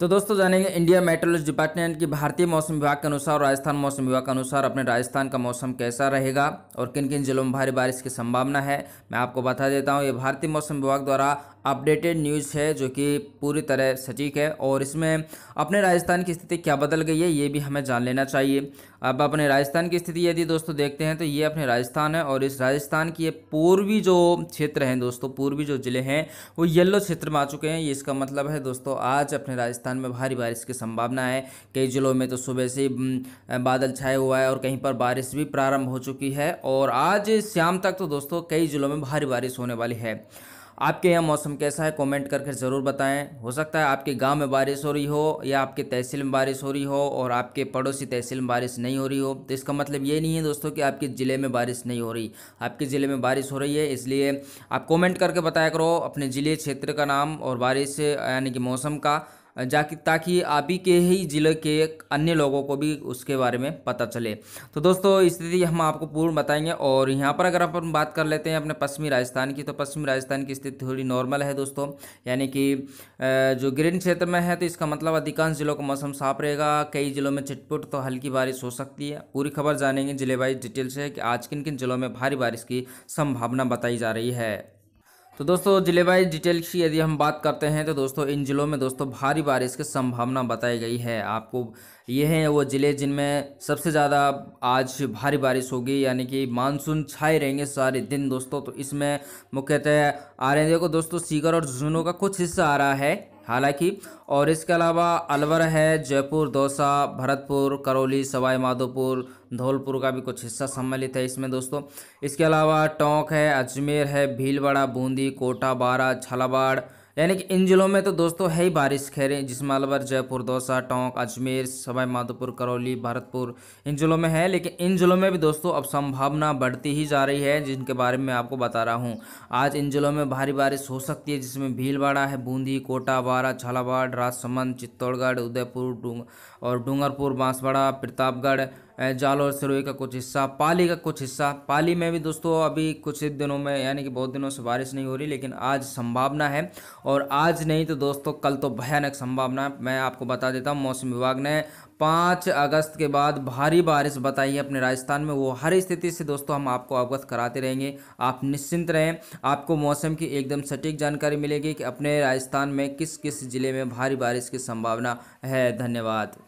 तो दोस्तों जानेंगे इंडिया मेट्रोलॉजी डिपार्टमेंट की भारतीय मौसम विभाग के अनुसार राजस्थान मौसम विभाग के अनुसार अपने राजस्थान का मौसम कैसा रहेगा और किन किन जिलों में भारी बारिश की संभावना है मैं आपको बता देता हूं ये भारतीय मौसम विभाग द्वारा अपडेटेड न्यूज़ है जो कि पूरी तरह सटीक है और इसमें अपने राजस्थान की स्थिति क्या बदल गई है ये भी हमें जान लेना चाहिए अब अपने राजस्थान की स्थिति यदि दोस्तों देखते हैं तो ये अपने राजस्थान है और इस राजस्थान की ये पूर्वी जो क्षेत्र हैं दोस्तों पूर्वी जो जिले हैं वो येल्लो क्षेत्र में आ चुके हैं ये इसका मतलब है दोस्तों आज अपने राजस्थान राजस्थान में भारी बारिश की संभावना है कई ज़िलों में तो सुबह से बादल छाए हुआ है और कहीं पर बारिश भी प्रारंभ हो चुकी है और आज शाम तक तो दोस्तों कई ज़िलों में भारी बारिश होने वाली है आपके यहाँ मौसम कैसा है कमेंट करके ज़रूर बताएं हो सकता है आपके गांव में बारिश हो रही हो या आपके तहसील में बारिश हो रही हो और आपके पड़ोसी तहसील में बारिश नहीं हो रही हो तो इसका मतलब ये नहीं है दोस्तों कि आपके ज़िले में बारिश नहीं हो रही आपके ज़िले में बारिश हो रही है इसलिए आप कॉमेंट करके बताया करो अपने ज़िले क्षेत्र का नाम और बारिश यानी कि मौसम का जाकि ताकि आप ही के ही ज़िले के अन्य लोगों को भी उसके बारे में पता चले तो दोस्तों स्थिति हम आपको पूर्ण बताएंगे और यहाँ पर अगर अपन बात कर लेते हैं अपने पश्चिमी राजस्थान की तो पश्चिमी राजस्थान की स्थिति थोड़ी नॉर्मल है दोस्तों यानी कि जो ग्रीन क्षेत्र में है तो इसका मतलब अधिकांश जिलों का मौसम साफ रहेगा कई जिलों में छिटपुट तो हल्की बारिश हो सकती है पूरी खबर जानेंगे जिले वाइज डिटेल से कि आज किन किन जिलों में भारी बारिश की संभावना बताई जा रही है तो दोस्तों ज़िले वाइज डिटेल की यदि हम बात करते हैं तो दोस्तों इन ज़िलों में दोस्तों भारी बारिश की संभावना बताई गई है आपको ये हैं वो ज़िले जिनमें सबसे ज़्यादा आज भारी बारिश होगी यानी कि मानसून छाए रहेंगे सारे दिन दोस्तों तो इसमें मुख्यतः आ रहे हैं देखो दोस्तों सीकर और जुनू का कुछ हिस्सा आ रहा है हालांकि और इसके अलावा अलवर है जयपुर दौसा भरतपुर करौली सवाई माधोपुर धौलपुर का भी कुछ हिस्सा सम्मिलित है इसमें दोस्तों इसके अलावा टोंक है अजमेर है भीलवाड़ा बूंदी कोटा बारा झालावाड़ यानी कि इन ज़िलों में तो दोस्तों है ही बारिश खैरें जिसमें अलवर जयपुर दौसा टोंक अजमेर सवाई माधोपुर करौली भरतपुर इन ज़िलों में है लेकिन इन ज़िलों में भी दोस्तों अब संभावना बढ़ती ही जा रही है जिनके बारे में आपको बता रहा हूँ आज इन ज़िलों में भारी बारिश हो सकती है जिसमें भीलवाड़ा है बूंदी कोटा बारा झालावाड़ राजसमंद चित्तौड़गढ़ उदयपुर डूंग और डूंगरपुर बांसवाड़ा प्रतापगढ़ जाल और सरोई का कुछ हिस्सा पाली का कुछ हिस्सा पाली में भी दोस्तों अभी कुछ दिनों में यानी कि बहुत दिनों से बारिश नहीं हो रही लेकिन आज संभावना है और आज नहीं तो दोस्तों कल तो भयानक संभावना मैं आपको बता देता हूँ मौसम विभाग ने पाँच अगस्त के बाद भारी बारिश बताई है अपने राजस्थान में वो हर स्थिति से दोस्तों हम आपको अवगत कराते रहेंगे आप निश्चिंत रहें आपको मौसम की एकदम सटीक जानकारी मिलेगी कि अपने राजस्थान में किस किस ज़िले में भारी बारिश की संभावना है धन्यवाद